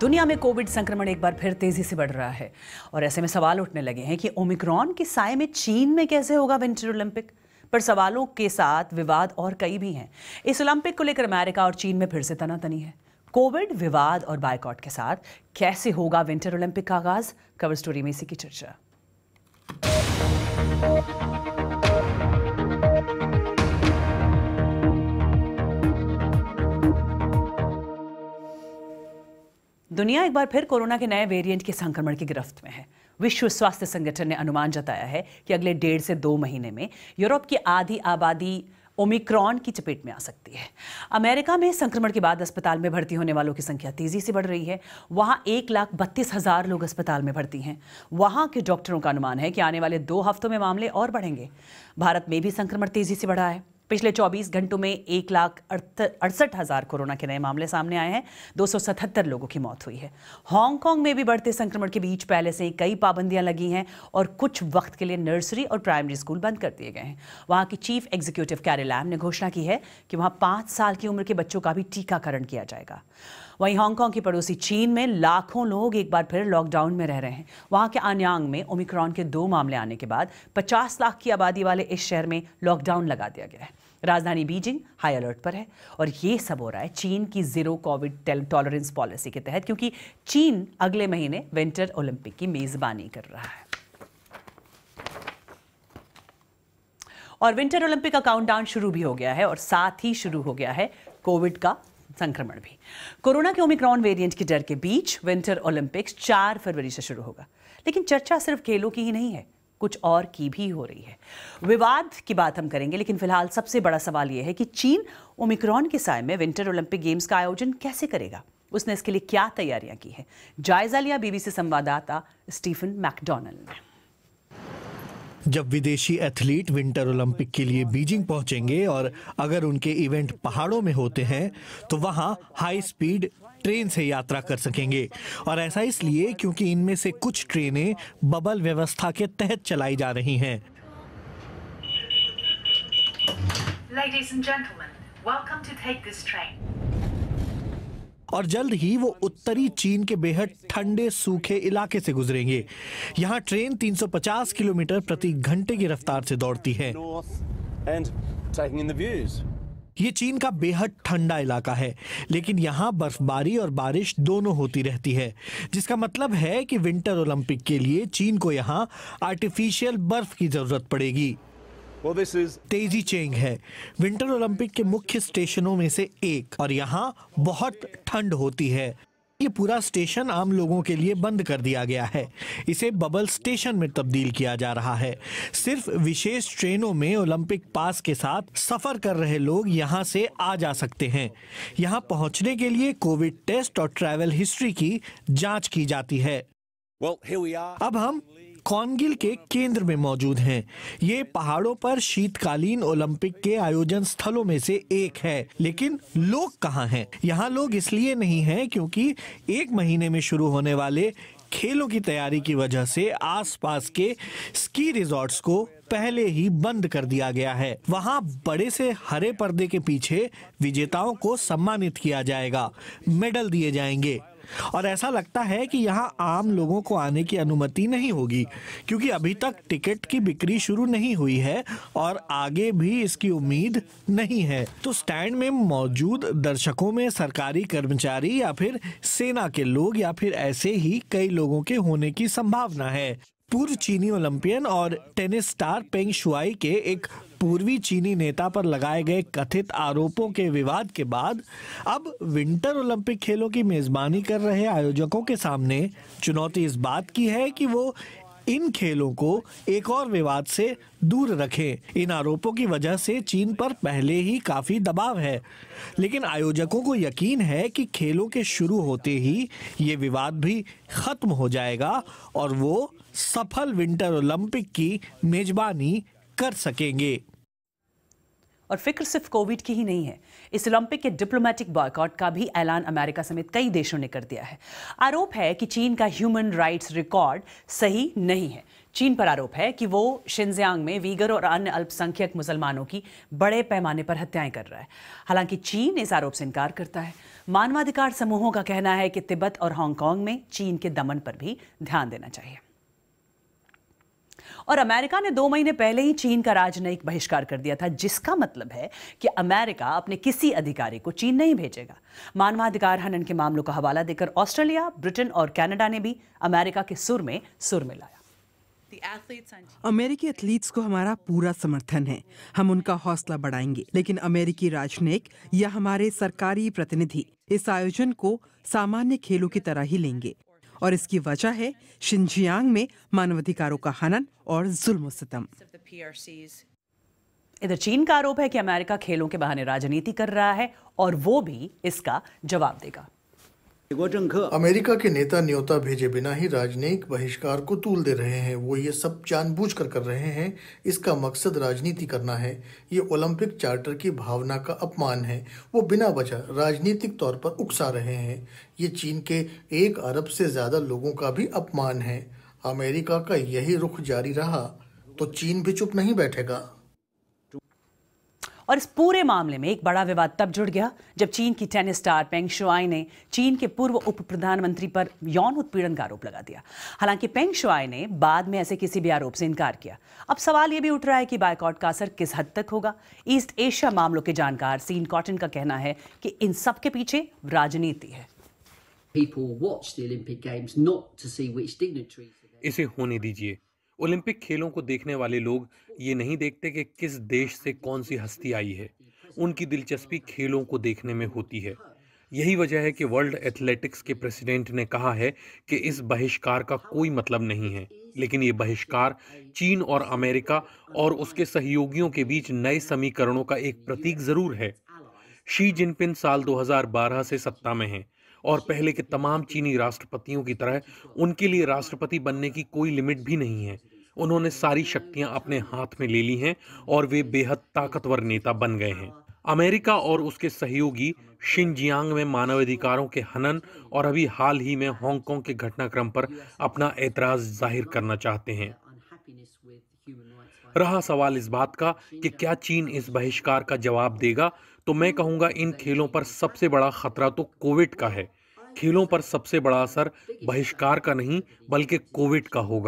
दुनिया में कोविड संक्रमण एक बार फिर तेजी से बढ़ रहा है और ऐसे में सवाल उठने लगे हैं कि ओमिक्रॉन के साय में चीन में कैसे होगा विंटर ओलंपिक पर सवालों के साथ विवाद और कई भी हैं इस ओलंपिक को लेकर अमेरिका और चीन में फिर से तनातनी है कोविड विवाद और बायकॉट के साथ कैसे होगा विंटर ओलंपिक का आगाज कवर स्टोरी में इसी की चर्चा दुनिया एक बार फिर कोरोना के नए वेरिएंट के संक्रमण की गिरफ्त में है विश्व स्वास्थ्य संगठन ने अनुमान जताया है कि अगले डेढ़ से दो महीने में यूरोप की आधी आबादी ओमिक्रॉन की चपेट में आ सकती है अमेरिका में संक्रमण के बाद अस्पताल में भर्ती होने वालों की संख्या तेजी से बढ़ रही है वहाँ एक लाख बत्तीस हजार लोग अस्पताल में भर्ती हैं वहाँ के डॉक्टरों का अनुमान है कि आने वाले दो हफ्तों में मामले और बढ़ेंगे भारत में भी संक्रमण तेजी से बढ़ा है पिछले 24 घंटों में एक लाख अड़सठ हज़ार कोरोना के नए मामले सामने आए हैं 277 लोगों की मौत हुई है हांगकांग में भी बढ़ते संक्रमण के बीच पहले से ही कई पाबंदियां लगी हैं और कुछ वक्त के लिए नर्सरी और प्राइमरी स्कूल बंद कर दिए गए हैं वहाँ की चीफ एग्जीक्यूटिव लैम ने घोषणा की है कि वहाँ पाँच साल की उम्र के बच्चों का भी टीकाकरण किया जाएगा वहीं हांगकांग की पड़ोसी चीन में लाखों लोग एक बार फिर लॉकडाउन में रह रहे हैं वहाँ के आनयांग में ओमिक्रॉन के दो मामले आने के बाद 50 लाख की आबादी वाले इस शहर में लॉकडाउन लगा दिया गया है राजधानी बीजिंग हाई अलर्ट पर है और ये सब हो रहा है चीन की जीरो कोविड टॉलरेंस पॉलिसी के तहत क्योंकि चीन अगले महीने विंटर ओलंपिक की मेजबानी कर रहा है और विंटर ओलंपिक का काउंटडाउन शुरू भी हो गया है और साथ ही शुरू हो गया है कोविड का संक्रमण भी कोरोना के ओमिक्रॉन वेरिएंट के डर के बीच विंटर ओलंपिक्स 4 फरवरी से शुरू होगा लेकिन चर्चा सिर्फ खेलों की ही नहीं है कुछ और की भी हो रही है विवाद की बात हम करेंगे लेकिन फिलहाल सबसे बड़ा सवाल यह है कि चीन ओमिक्रॉन के साय में विंटर ओलंपिक गेम्स का आयोजन कैसे करेगा उसने इसके लिए क्या तैयारियां की है जायजा लिया बीबीसी संवाददाता स्टीफन मैकडोनल्ड ने जब विदेशी एथलीट विंटर ओलंपिक के लिए बीजिंग पहुंचेंगे और अगर उनके इवेंट पहाड़ों में होते हैं तो वहां हाई स्पीड ट्रेन से यात्रा कर सकेंगे और ऐसा इसलिए क्योंकि इनमें से कुछ ट्रेनें बबल व्यवस्था के तहत चलाई जा रही हैं Ladies and gentlemen, welcome to take this train. और जल्द ही वो उत्तरी चीन के बेहद ठंडे सूखे इलाके से गुजरेंगे यहाँ ट्रेन 350 किलोमीटर प्रति घंटे की रफ्तार से दौड़ती है ये चीन का बेहद ठंडा इलाका है लेकिन यहाँ बर्फबारी और बारिश दोनों होती रहती है जिसका मतलब है कि विंटर ओलंपिक के लिए चीन को यहाँ आर्टिफिशियल बर्फ की जरूरत पड़ेगी तेजी चेंग है विंटर ओलंपिक के मुख्य स्टेशनों में से एक और यहाँ बहुत ठंड होती है ये पूरा स्टेशन आम लोगों के लिए बंद कर दिया गया है इसे बबल स्टेशन में तब्दील किया जा रहा है सिर्फ विशेष ट्रेनों में ओलंपिक पास के साथ सफर कर रहे लोग यहाँ से आ जा सकते हैं यहाँ पहुँचने के लिए कोविड टेस्ट और ट्रैवल हिस्ट्री की जांच की जाती है well, अब हम कौनगिल के केंद्र में मौजूद हैं ये पहाड़ों पर शीतकालीन ओलंपिक के आयोजन स्थलों में से एक है लेकिन लोग कहाँ हैं यहाँ लोग इसलिए नहीं हैं क्योंकि एक महीने में शुरू होने वाले खेलों की तैयारी की वजह से आसपास के स्की रिजॉर्ट्स को पहले ही बंद कर दिया गया है वहाँ बड़े से हरे पर्दे के पीछे विजेताओं को सम्मानित किया जाएगा मेडल दिए जाएंगे और ऐसा लगता है कि यहाँ आम लोगों को आने की अनुमति नहीं होगी क्योंकि अभी तक टिकट की बिक्री शुरू नहीं हुई है और आगे भी इसकी उम्मीद नहीं है तो स्टैंड में मौजूद दर्शकों में सरकारी कर्मचारी या फिर सेना के लोग या फिर ऐसे ही कई लोगों के होने की संभावना है पूर्व चीनी ओलंपियन और टेनिस स्टार पेंग शुआई के एक पूर्वी चीनी नेता पर लगाए गए कथित आरोपों के विवाद के बाद अब विंटर ओलंपिक खेलों की मेजबानी कर रहे आयोजकों के सामने चुनौती इस बात की है कि वो इन खेलों को एक और विवाद से दूर रखें इन आरोपों की वजह से चीन पर पहले ही काफी दबाव है लेकिन आयोजकों को यकीन है कि खेलों के शुरू होते ही ये विवाद भी खत्म हो जाएगा और वो सफल विंटर ओलंपिक की मेजबानी कर सकेंगे और फिक्र सिर्फ कोविड की ही नहीं है इस ओलंपिक के डिप्लोमेटिक बॉयकॉट का भी ऐलान अमेरिका समेत कई देशों ने कर दिया है आरोप है कि चीन का ह्यूमन राइट्स रिकॉर्ड सही नहीं है चीन पर आरोप है कि वो शिनजियांग में वीगर और अन्य अल्पसंख्यक मुसलमानों की बड़े पैमाने पर हत्याएं कर रहा है हालांकि चीन इस आरोप से इनकार करता है मानवाधिकार समूहों का कहना है कि तिब्बत और हांगकांग में चीन के दमन पर भी ध्यान देना चाहिए और अमेरिका ने दो महीने पहले ही चीन का राजनयिक बहिष्कार कर दिया था जिसका मतलब है कि अमेरिका अपने किसी अधिकारी को चीन नहीं भेजेगा मानवाधिकार हनन के मामलों का हवाला देकर ऑस्ट्रेलिया ब्रिटेन और कैनेडा ने भी अमेरिका के सुर में सुर मिलाया अमेरिकी एथलीट्स को हमारा पूरा समर्थन है हम उनका हौसला बढ़ाएंगे लेकिन अमेरिकी राजनयिक या हमारे सरकारी प्रतिनिधि इस आयोजन को सामान्य खेलों की तरह ही लेंगे और इसकी वजह है शिनजियांग में मानवाधिकारों का हनन और जुल्म सितम इधर चीन का आरोप है कि अमेरिका खेलों के बहाने राजनीति कर रहा है और वो भी इसका जवाब देगा अमेरिका के नेता न्योता भेजे बिना ही राजनयिक बहिष्कार को तूल दे रहे हैं वो ये सब जानबूझकर कर रहे हैं इसका मकसद राजनीति करना है ये ओलंपिक चार्टर की भावना का अपमान है वो बिना वजह राजनीतिक तौर पर उकसा रहे हैं ये चीन के एक अरब से ज़्यादा लोगों का भी अपमान है अमेरिका का यही रुख जारी रहा तो चीन भी चुप नहीं बैठेगा और इस पूरे मामले में एक बड़ा विवाद तब जुड़ गया जब चीन की टेनिस स्टार पेंग शुआई ने चीन के पूर्व उप प्रधानमंत्री पर यौन उत्पीड़न का आरोप लगा दिया हालांकि पेंग शुआई ने बाद में ऐसे किसी भी आरोप से इनकार किया अब सवाल यह भी उठ रहा है कि बायकॉट का असर किस हद तक होगा ईस्ट एशिया मामलों के जानकार सीन कॉटन का कहना है कि इन सब के पीछे राजनीति है इसे होने दीजिए ओलंपिक खेलों को देखने वाले लोग ये नहीं देखते कि किस देश से कौन सी हस्ती आई है उनकी दिलचस्पी खेलों को देखने में होती है यही वजह है कि वर्ल्ड एथलेटिक्स के प्रेसिडेंट ने कहा है कि इस बहिष्कार का कोई मतलब नहीं है लेकिन ये बहिष्कार चीन और अमेरिका और उसके सहयोगियों के बीच नए समीकरणों का एक प्रतीक जरूर है शी जिनपिन साल 2012 से सत्ता में हैं और पहले के तमाम चीनी राष्ट्रपतियों की तरह उनके लिए राष्ट्रपति बनने की कोई लिमिट भी नहीं है उन्होंने सारी शक्तियां अपने हाथ में ले ली हैं और वे बेहद ताकतवर नेता बन गए हैं अमेरिका और उसके सहयोगी शिनजियांग में मानवाधिकारों के हनन और अभी हाल ही में हांगकांग के घटनाक्रम पर अपना एतराज जाहिर करना चाहते हैं रहा सवाल इस बात का कि क्या चीन इस बहिष्कार का जवाब देगा तो मैं कहूंगा इन खेलों पर सबसे बड़ा खतरा तो कोविड का है खेलों पर सबसे बड़ा असर बहिष्कार का नहीं बल्कि कोविड का होगा